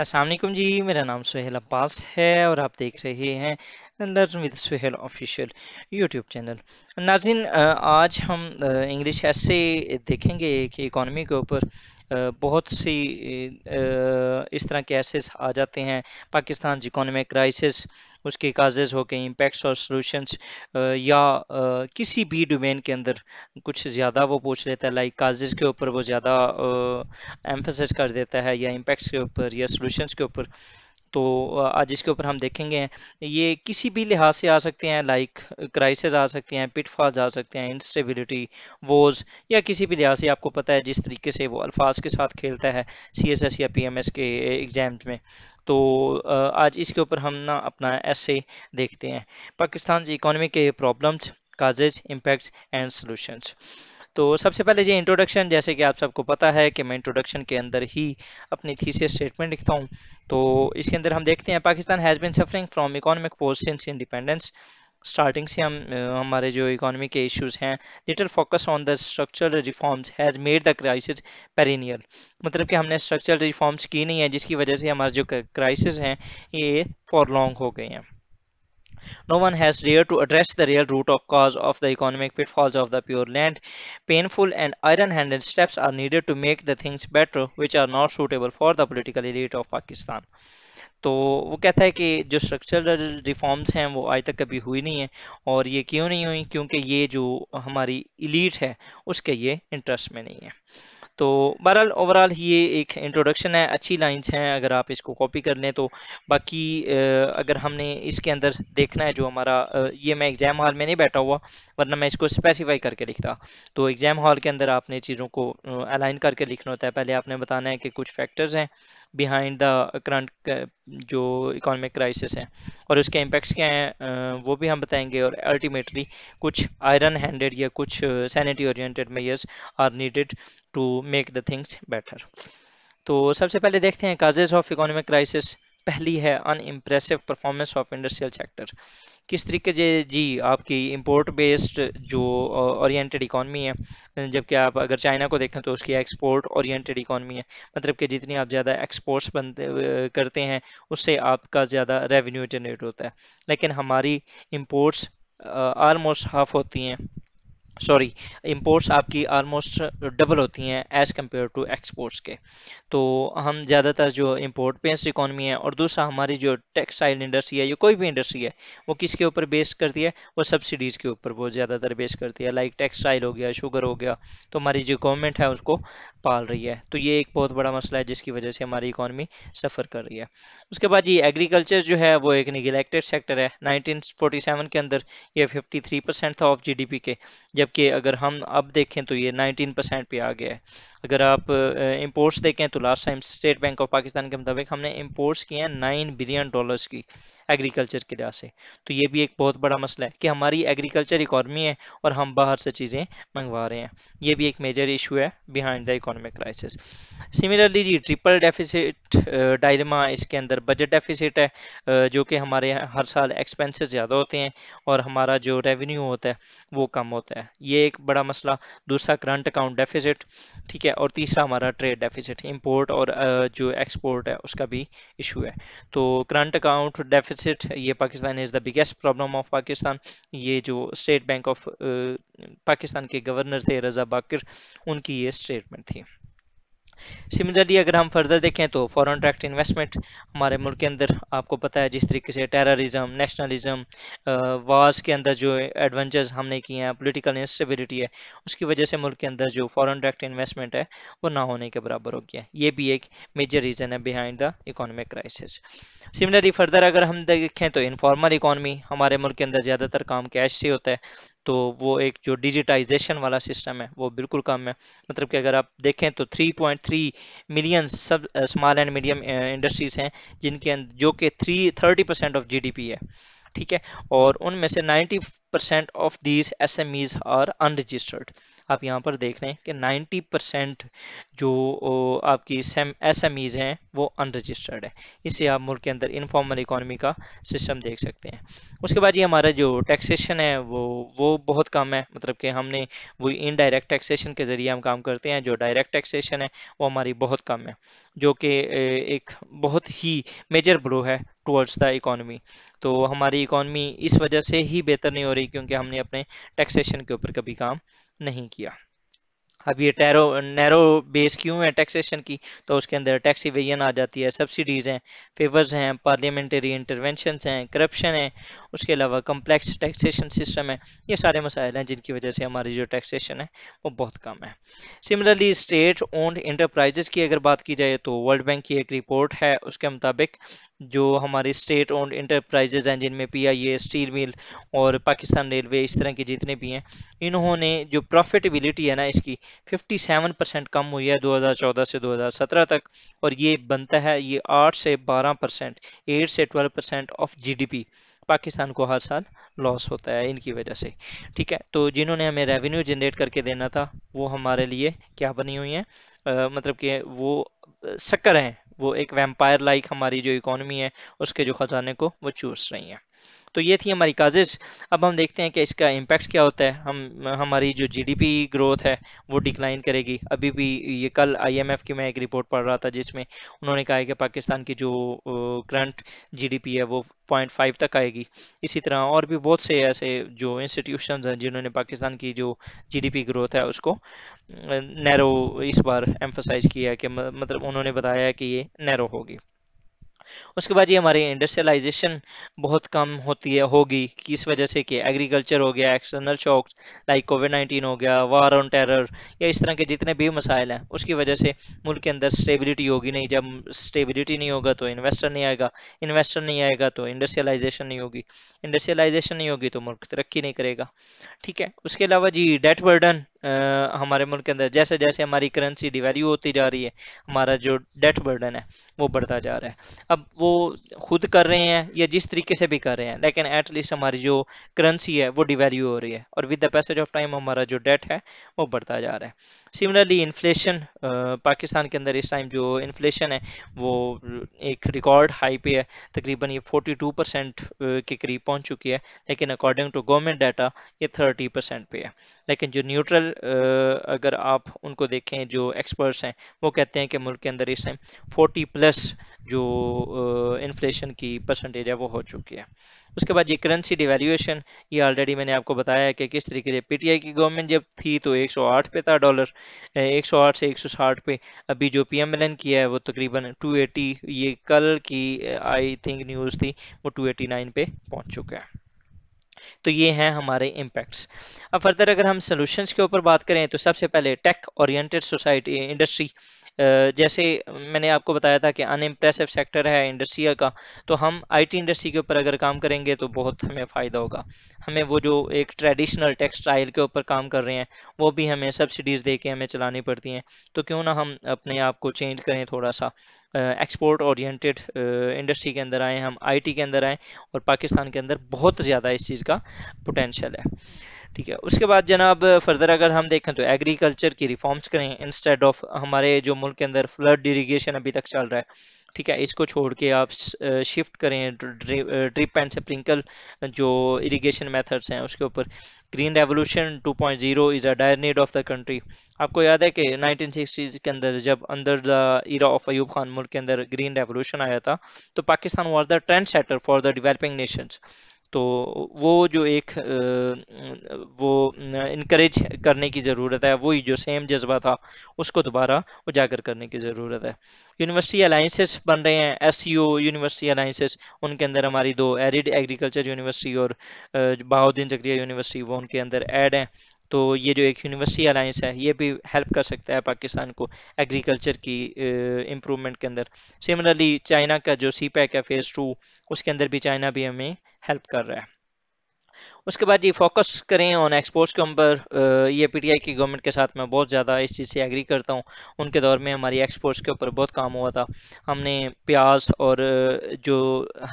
असलम जी मेरा नाम सुहेल अब्बास है और आप देख रहे हैं learn with Suhail official YouTube channel नाजिन आज हम इंग्लिश ऐसे देखेंगे कि इकॉनमी के ऊपर बहुत सी इस तरह के ऐसे आ जाते हैं पाकिस्तान इकोनॉमिक क्राइसिस उसके काजेज हो गए इम्पैक्ट्स और सॉल्यूशंस या किसी भी डोमेन के अंदर कुछ ज़्यादा वो पूछ लेता है लाइक काजेज के ऊपर वो ज़्यादा एम्फोसिस कर देता है या इम्पैक्ट्स के ऊपर या सॉल्यूशंस के ऊपर तो आज इसके ऊपर हम देखेंगे ये किसी भी लिहाज से आ सकते हैं लाइक क्राइसिस आ सकते हैं पिटफॉल्स आ सकते हैं इंस्टेबिलिटी वोज या किसी भी लिहाज से आपको पता है जिस तरीके से वो अल्फाज के साथ खेलता है सी एस एस या पी एम एस के एग्ज़ाम्स में तो आज इसके ऊपर हम ना अपना ऐसे देखते हैं पाकिस्तान इकोनॉमी के problems causes impacts and solutions तो सबसे पहले जी इंट्रोडक्शन जैसे कि आप सबको पता है कि मैं इंट्रोडक्शन के अंदर ही अपनी थीसिस स्टेटमेंट लिखता हूँ तो इसके अंदर हम देखते हैं Pakistan has been suffering from economic force since independence starting से हम हमारे जो इकोनॉमी के इश्यूज हैं little focus on the structural reforms has made the crisis perennial मतलब कि हमने स्ट्रक्चरल रिफॉर्म्स की नहीं है जिसकी वजह से हमारे जो क्राइसिस हैं ये फॉर लॉन्ग हो गए हैं No one has dared to address the real root of cause of the economic pitfalls of the Pure Land. Painful and iron-handed steps are needed to make the things better which are not suitable for the political elite of Pakistan. तो वो कहता है कि जो structural reforms हैं वो आज तक कभी हुई नहीं है और ये क्यों नहीं हुई क्योंकि ये जो हमारी इलीट है उसके ये इंटरेस्ट में नहीं है तो बहरहाल ओवरऑल ये एक इंट्रोडक्शन है अच्छी लाइंस हैं अगर आप इसको कॉपी कर लें तो बाकी अगर हमने इसके अंदर देखना है जो हमारा ये मैं एग्ज़ाम हॉल में नहीं बैठा हुआ वरना मैं इसको स्पेसिफाई करके लिखता तो एग्ज़ाम हॉल के अंदर आपने चीज़ों को अलाइन करके लिखना होता है पहले आपने बताना है कि कुछ फैक्टर्स हैं बिहाइंड द करंट जो इकोनॉमिक क्राइसिस है और उसके इम्पैक्ट्स क्या हैं वो भी हम बताएंगे और अल्टीमेटली कुछ आयरन हैंडेड या कुछ sanity oriented measures are needed to make the things better तो सबसे पहले देखते हैं काजेज ऑफ इकोनॉमिक क्राइसिस पहली है unimpressive performance of industrial sector किस तरीके से जी आपकी इंपोर्ट बेस्ड जो ओरिएंटेड इकॉनमी है जबकि आप अगर चाइना को देखें तो उसकी एक्सपोर्ट ओरिएंटेड इकॉनमी है मतलब कि जितनी आप ज़्यादा एक्सपोर्ट्स बनते करते हैं उससे आपका ज़्यादा रेवेन्यू जनरेट होता है लेकिन हमारी इम्पोर्ट्स ऑलमोस्ट हाफ होती हैं सॉरी इंपोर्ट्स आपकी आलमोस्ट डबल होती हैं एज़ कम्पेयर टू एक्सपोर्ट्स के तो हम ज़्यादातर जो इंपोर्ट पेंस इकोनॉमी है और दूसरा हमारी जो टेक्सटाइल इंडस्ट्री है या कोई भी इंडस्ट्री है वो किसके ऊपर बेस करती है वो सब्सिडीज़ के ऊपर वो ज़्यादातर बेस करती है लाइक टेक्सटाइल हो गया शुगर हो गया तो हमारी जो गवर्नमेंट है उसको पाल रही है तो ये एक बहुत बड़ा मसला है जिसकी वजह से हमारी इकोनॉमी सफ़र कर रही है उसके बाद ये एग्रीकल्चर जो है वो एक निगलेक्टेड सेक्टर है 1947 के अंदर ये 53 परसेंट था ऑफ जीडीपी के जबकि अगर हम अब देखें तो ये 19 परसेंट पे आ गया है अगर आप इम्पोर्ट्स देखें तो last time state bank of Pakistan के मुताबिक हमने इम्पोर्ट्स किए हैं नाइन बिलियन डॉलर्स की एग्रीकल्चर के लिहाज से तो ये भी एक बहुत बड़ा मसला है कि हमारी एग्रीकल्चर इकॉनमी है और हम बाहर से चीज़ें मंगवा रहे हैं ये भी एक मेजर इशू है behind the economic crisis similarly जी ट्रिपल डेफिसिट डायरमा इसके अंदर बजट डेफिसिट है जो कि हमारे यहाँ हर साल एक्सपेंसेस ज़्यादा होते हैं और हमारा जो रेवेन्यू होता है वो कम होता है ये एक बड़ा मसला दूसरा करंट अकाउंट डेफिसिट ठीक है है और तीसरा हमारा ट्रेड डेफिसिट इंपोर्ट और जो एक्सपोर्ट है उसका भी इशू है तो करंट अकाउंट डेफिसिट ये Pakistan is the biggest problem of Pakistan ये जो स्टेट बैंक ऑफ पाकिस्तान के गवर्नर थे रजा बाकर उनकी ये स्टेटमेंट थी सिमिलरली अगर हम फर्दर देखें तो फॉरेन डायरेक्ट इन्वेस्टमेंट हमारे मुल्क के अंदर आपको पता है जिस तरीके से टेररिज्म नेशनलिज्म वार्स के अंदर जो एडवेंचर्स हमने किए हैं पोलिटिकल इंस्टेबिलिटी है उसकी वजह से मुल्क के अंदर जो फॉरेन डायरेक्ट इन्वेस्टमेंट है वो ना होने के बराबर हो गया ये भी एक मेजर रीज़न है behind the economic crisis similarly further अगर हम देखें तो इनफॉर्मल इकॉनमी हमारे मुल्क के अंदर ज़्यादातर काम कैश से होता है तो वो एक जो डिजिटाइजेशन वाला सिस्टम है वो बिल्कुल कम है मतलब कि अगर आप देखें तो 3.3 मिलियन सब स्मॉल एंड मीडियम इंडस्ट्रीज़ हैं जिनके जो कि three thirty percent of GDP है ठीक है और उनमें से percent of these S are unregistered आप यहाँ पर देख रहे हैं कि 90 परसेंट जो आपकी एस एम ईज हैं वो अनरजिस्टर्ड है इससे आप मुल्क के अंदर इनफॉर्मल इकोनॉमी का सिस्टम देख सकते हैं उसके बाद ये हमारा जो टैक्सेशन है वो वो बहुत कम है मतलब कि हमने वो इनडायरेक्ट टैक्सेशन के ज़रिए हम काम करते हैं जो डायरेक्ट टैक्सेशन है वो हमारी बहुत कम है जो कि एक बहुत ही मेजर ब्रो है टूवर्ड्स द इकोनॉमी तो हमारी इकोनॉमी इस वजह से ही बेहतर नहीं हो रही रही क्योंकि हमने अपने टैक्सेशन के ऊपर कभी काम नहीं किया अब ये टैरो नैरो बेस क्यों है टैक्सेशन की तो उसके अंदर टैक्स इवेजन आ जाती है सब्सिडीज़ हैं फेवर्स हैं पार्लियामेंट्री इंटरवेंशन हैं करप्शन है उसके अलावा कम्प्लेक्स टैक्सेशन सिस्टम है ये सारे मसाइल हैं जिनकी वजह से हमारी जो टैक्सेशन है वो बहुत कम है सिमिलरली स्टेट ओन्ड इंटरप्राइजेस की अगर बात की जाए तो वर्ल्ड बैंक की एक रिपोर्ट है उसके मुताबिक जो हमारे स्टेट ओन्ड इंटरप्राइजेज हैं जिनमें P I A steel mill और पाकिस्तान रेलवे इस तरह के जितने भी हैं इन्होंने जो प्रॉफिटेबिलिटी है ना इसकी 57 परसेंट कम हुई है 2014 से 2017 तक और ये बनता है ये 8 से 12 परसेंट एट से 12 परसेंट ऑफ जीडीपी पाकिस्तान को हर साल लॉस होता है इनकी वजह से ठीक है तो जिन्होंने हमें रेवेन्यू जनरेट करके देना था वो हमारे लिए क्या बनी हुई हैं मतलब कि वो शक्कर हैं वो एक वेम्पायर लाइक हमारी जो इकोनॉमी है उसके जो ख़जाने को वो चूस रही हैं तो ये थी हमारी काजेज अब हम देखते हैं कि इसका इम्पैक्ट क्या होता है हम हमारी जो जीडीपी ग्रोथ है वो डिक्लाइन करेगी अभी भी ये कल आईएमएफ की मैं एक रिपोर्ट पढ़ रहा था जिसमें उन्होंने कहा है कि पाकिस्तान की जो करंट जीडीपी है वो पॉइंट फाइव तक आएगी इसी तरह और भी बहुत से ऐसे जो इंस्टीट्यूशन हैं जिन्होंने पाकिस्तान की जो जी ग्रोथ है उसको नैरो इस बार एम्फोसाइज किया कि मतलब उन्होंने बताया कि ये नैरो होगी उसके बाद ये हमारी इंडस्ट्रियलाइजेशन बहुत कम होती है होगी किस वजह से कि एग्रीकल्चर हो गया external shocks like COVID nineteen हो गया वार ऑन टेरर या इस तरह के जितने भी मसाइल हैं उसकी वजह से मुल्क के अंदर स्टेबिलिटी होगी नहीं जब स्टेबिलिटी नहीं होगा तो इन्वेस्टर नहीं आएगा इन्वेस्टर नहीं आएगा तो इंडस्ट्रियलाइजेशन नहीं होगी इंडस्ट्रियलाइजेशन नहीं होगी तो मुल्क तरक्की नहीं करेगा ठीक है उसके अलावा जी डेट बर्डन आ, हमारे मुल्क के अंदर जैसे जैसे हमारी करेंसी डिवैल्यू होती जा रही है हमारा जो डेट बर्डन है वो बढ़ता जा रहा है अब वो खुद कर रहे हैं या जिस तरीके से भी कर रहे हैं लेकिन एटलीस्ट हमारी जो करेंसी है वो डिवैल्यू हो रही है और with the passage of time हमारा जो डेट है वो बढ़ता जा रहा है सिमिलरली इन्फ्लेशन पाकिस्तान के अंदर इस टाइम जो इन्फ्लेशन है वो एक रिकॉर्ड हाई पे है तकरीबन ये 42 परसेंट के करीब पहुंच चुकी है लेकिन अकॉर्डिंग टू गवर्नमेंट डाटा ये 30 परसेंट पे है लेकिन जो न्यूट्रल अगर आप उनको देखें जो एक्सपर्ट्स हैं वो कहते हैं कि मुल्क के अंदर इस टाइम 40 प्लस जो इन्फ्लेशन की परसेंटेज है वो हो चुकी है उसके बाद ये करेंसी डिवेल्यूएशन ये ऑलरेडी मैंने आपको बताया है कि किस तरीके से पीटीआई की गवर्नमेंट जब थी तो 108 पे था डॉलर 108 से 160 पे अभी जो पीएमएलएन किया है वो तकरीबन 280 ये कल की आई थिंक न्यूज़ थी वो 289 पे पहुंच चुका है तो ये हैं हमारे इम्पैक्ट्स अब फर्दर अगर हम सोल्यूशन के ऊपर बात करें तो सबसे पहले टेक ओरिएंटेड सोसाइटी इंडस्ट्री जैसे मैंने आपको बताया था कि अनइम्प्रेसिव सेक्टर है इंडस्ट्रिया का तो हम आईटी इंडस्ट्री के ऊपर अगर काम करेंगे तो बहुत हमें फ़ायदा होगा हमें वो जो एक ट्रेडिशनल टेक्सटाइल के ऊपर काम कर रहे हैं वो भी हमें सब्सिडीज़ दे के हमें चलानी पड़ती हैं तो क्यों ना हम अपने आप को चेंज करें थोड़ा सा एक्सपोर्ट ओरिएंटेड इंडस्ट्री के अंदर आए हम आईटी के अंदर आए और पाकिस्तान के अंदर बहुत ज़्यादा इस चीज़ का पोटेंशल है ठीक है उसके बाद जनाब फर्दर अगर हम देखें तो एग्रीकल्चर की रिफॉर्म्स करें इंस्टेड ऑफ हमारे जो मुल्क के अंदर फ्लड इरीगेशन अभी तक चल रहा है ठीक है इसको छोड़ के आप शिफ्ट करें ड्रिप एंड स्प्रिंकल जो इरिगेशन मेथड्स हैं उसके ऊपर green revolution 2.0 is a dire need of the country आपको याद है कि 1960s के अंदर जब अंदर the era of Ayub Khan मुल्क के अंदर ग्रीन रेवोल्यूशन आया था तो Pakistan was the trend setter for the developing nations तो वो जो एक वो इनक्रेज करने की ज़रूरत है वही जो सेम जज्बा था उसको दोबारा उजागर करने की ज़रूरत है यूनिवर्सिटी अलाइंसेस बन रहे हैं एस यूनिवर्सिटी अलाइंसेस उनके अंदर हमारी दो एरिड एग्रीकल्चर यूनिवर्सिटी और बहाउद्दीन जगरिया यूनिवर्सिटी वो उनके अंदर ऐड हैं तो ये जो एक यूनिवर्सिटी अलाइंस है ये भी हेल्प कर सकता है पाकिस्तान को एग्रीकल्चर की इम्प्रूवमेंट के अंदर सिमिलरली चाइना का जो सी पैक है फेज़ टू उसके अंदर भी चाइना भी हमें हेल्प कर रहा है उसके बाद ये फोकस करें ऑन एक्सपोर्ट्स के ऊपर ये पीटीआई की गवर्नमेंट के साथ मैं बहुत ज़्यादा इस चीज़ से एग्री करता हूँ उनके दौर में हमारी एक्सपोर्ट्स के ऊपर बहुत काम हुआ था हमने प्याज और जो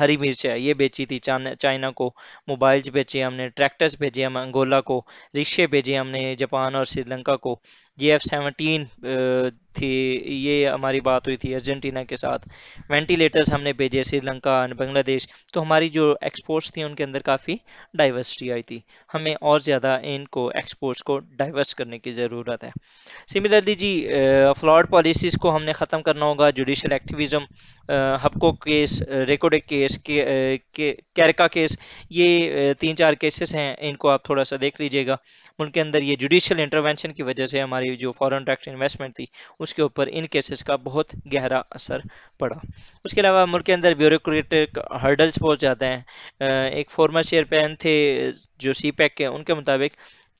हरी मिर्च है ये बेची थी चाइना को मोबाइल्स बेचे हमने ट्रैक्टर्स भेजे हम अंगोला को रिक्शे भेजे हमने जापान और श्रीलंका को जी एफ सेवनटीन थी ये हमारी बात हुई थी अर्जेंटीना के साथ वेंटिलेटर्स हमने भेजे श्रीलंका एंड बांग्लादेश तो हमारी जो एक्सपोर्ट्स थी उनके अंदर काफ़ी डाइवर्सिटी आई थी हमें और ज़्यादा इनको एक्सपोर्ट्स को डाइवर्स करने की ज़रूरत है सिमिलरली जी फ्लॉड पॉलिसीज़ को हमने ख़त्म करना होगा जुडिशल एक्टिविज़म हबको केस रिकॉर्डिक केस के, के कैरका केस ये तीन चार केसेस हैं इनको आप थोड़ा सा देख लीजिएगा उनके अंदर ये जुडिशल इंटरवेंशन की वजह से हमारी जो फॉरेन डायरेक्ट इन्वेस्टमेंट थी उसके ऊपर इन केसेस का बहुत गहरा असर पड़ा उसके अलावा मुल्क के अंदर ब्यूरोक्रेटिक हर्डल्स बहुत ज़्यादा हैं एक फॉर्मर चेयरमैन थे जो सी पैक के उनके मुताबिक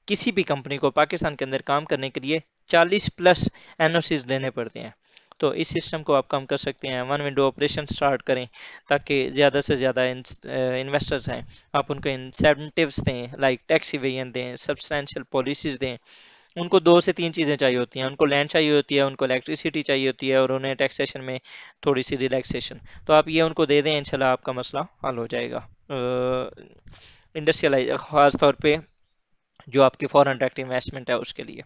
किसी भी कंपनी को पाकिस्तान के अंदर काम करने के लिए 40 प्लस एन देने पड़ते हैं तो इस सिस्टम को आप कम कर सकते हैं वन विंडो ऑपरेशन स्टार्ट करें ताकि ज़्यादा से ज़्यादा इन्वेस्टर्स हैं आप उनको इंसेंटिव्स दें लाइक टैक्स इवेजन दें सब्सटेंशियल पॉलिसीज़ दें उनको दो से तीन चीज़ें चाहिए होती हैं उनको लैंड चाहिए होती है उनको इलेक्ट्रिसिटी चाहिए होती है और उन्हें टैक्सेशन में थोड़ी सी रिलैक्सेशन तो आप ये उनको दे दें इनशाला आपका मसला हल हो जाएगा इंडस्ट्रियलाइज ख़ास तौर पर जो आपकी फॉरन डायरेक्ट इन्वेस्टमेंट है उसके लिए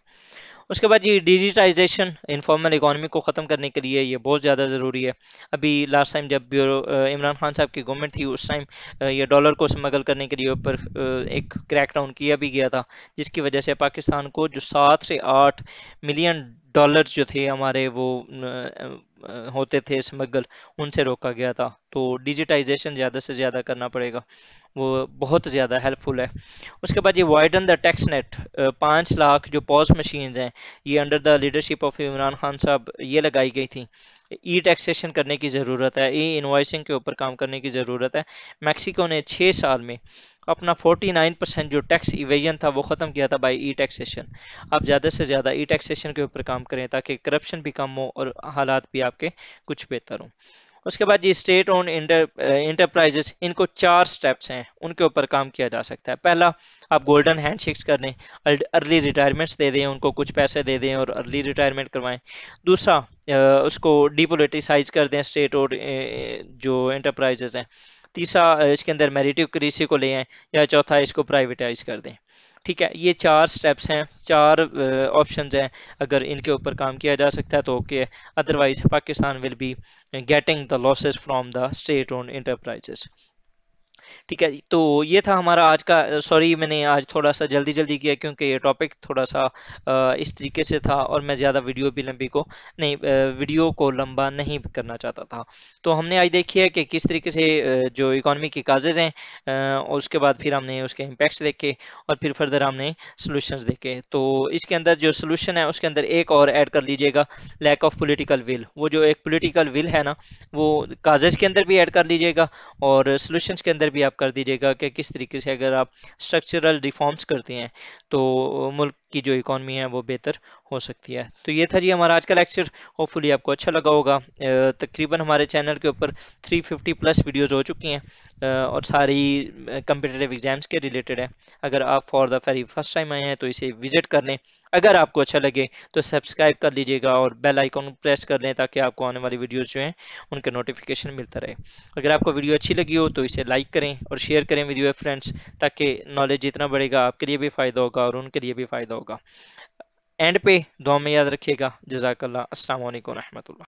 उसके बाद ये डिजिटाइजेशन इनफॉर्मल इकानमी को ख़त्म करने के लिए ये बहुत ज़्यादा ज़रूरी है अभी लास्ट टाइम जब ब्यूरो इमरान खान साहब की गवर्नमेंट थी उस टाइम ये डॉलर को स्मगल करने के लिए ऊपर एक क्रैकडाउन किया भी गया था जिसकी वजह से पाकिस्तान को जो सात से आठ मिलियन डॉलर्स जो थे हमारे वो होते थे स्मगल उनसे रोका गया था तो डिजिटाइजेशन ज़्यादा से ज़्यादा करना पड़ेगा वो बहुत ज़्यादा हेल्पफुल है उसके बाद ये वाइडन द टैक्स नेट पाँच लाख जो पॉज मशीन्स हैं ये under the leadership of Imran Khan साहब ये लगाई गई थी ई टैक्सेशन करने की ज़रूरत है ई इन्वाइसिंग के ऊपर काम करने की ज़रूरत है मैक्सिको ने छः साल में अपना 49 परसेंट जो टैक्स इवेजन था वो ख़त्म किया था बाई ई टैक्सेशन आप ज़्यादा से ज़्यादा ई टैक्सेशन के ऊपर काम करें ताकि करप्शन भी कम हो और हालात भी आपके कुछ बेहतर हों उसके बाद जी स्टेट ओन इंटरप्राइजेस इनको चार स्टेप्स हैं उनके ऊपर काम किया जा सकता है पहला आप गोल्डन हैंड शेक्स कर दें अर्ली रिटायरमेंट्स दे दें उनको कुछ पैसे दे दें और अर्ली रिटायरमेंट करवाएं दूसरा uh, उसको डिपोलिटिसाइज कर दें स्टेट और uh, जो इंटरप्राइजेस हैं तीसरा uh, इसके अंदर मेरिटोक्रेसी को ले आएँ या चौथा इसको प्राइवेटाइज कर दें ठीक है ये चार स्टेप्स हैं चार ऑप्शन हैं अगर इनके ऊपर काम किया जा सकता है तो okay otherwise Pakistan will be getting the losses from the state owned enterprises ठीक है तो ये था हमारा आज का सॉरी मैंने आज थोड़ा सा जल्दी जल्दी किया क्योंकि ये टॉपिक थोड़ा सा इस तरीके से था और मैं ज़्यादा वीडियो भी लंबी को नहीं वीडियो को लंबा नहीं करना चाहता था तो हमने आज देखी है कि किस तरीके से जो इकोनॉमी के काजेज़ हैं और उसके बाद फिर हमने उसके इम्पैक्ट्स देखे और फिर फर्दर हमने सोल्यूशन देखे तो इसके अंदर जो सोल्यूशन है उसके अंदर एक और ऐड कर लीजिएगा लैक ऑफ पोलिटिकल विल वो जो एक पोलिटिकल विल है ना वो काजेज़ के अंदर भी ऐड कर लीजिएगा और सोल्यूशन के अंदर भी आप कर दीजिएगा कि किस तरीके से अगर आप स्ट्रक्चरल रिफॉर्म्स करते हैं तो मुल्क की जो इकॉनमी है वो बेहतर हो सकती है तो ये था जी हमारा आज का लेक्चर होपफुली आपको अच्छा लगा होगा तकरीबन हमारे चैनल के ऊपर 350 प्लस वीडियोस हो चुकी हैं और सारी कंपिटेटिव एग्जाम्स के रिलेटेड है अगर आप for the very first time आए हैं तो इसे विजिट कर लें अगर आपको अच्छा लगे तो सब्सक्राइब कर लीजिएगा और बेल आइकॉन प्रेस कर लें ताकि आपको आने वाली वीडियोज़ जो हैं उनके नोटिफिकेशन मिलता रहे अगर आपको वीडियो अच्छी लगी हो तो इसे लाइक करें और शेयर करें वीडियो फ्रेंड्स ताकि नॉलेज जितना बढ़ेगा आपके लिए भी फ़ायदा होगा और उनके लिए भी फ़ायदा होगा एंड पे दुआ में याद रखिएगा जजाकल्ला असलम वरहमल्ला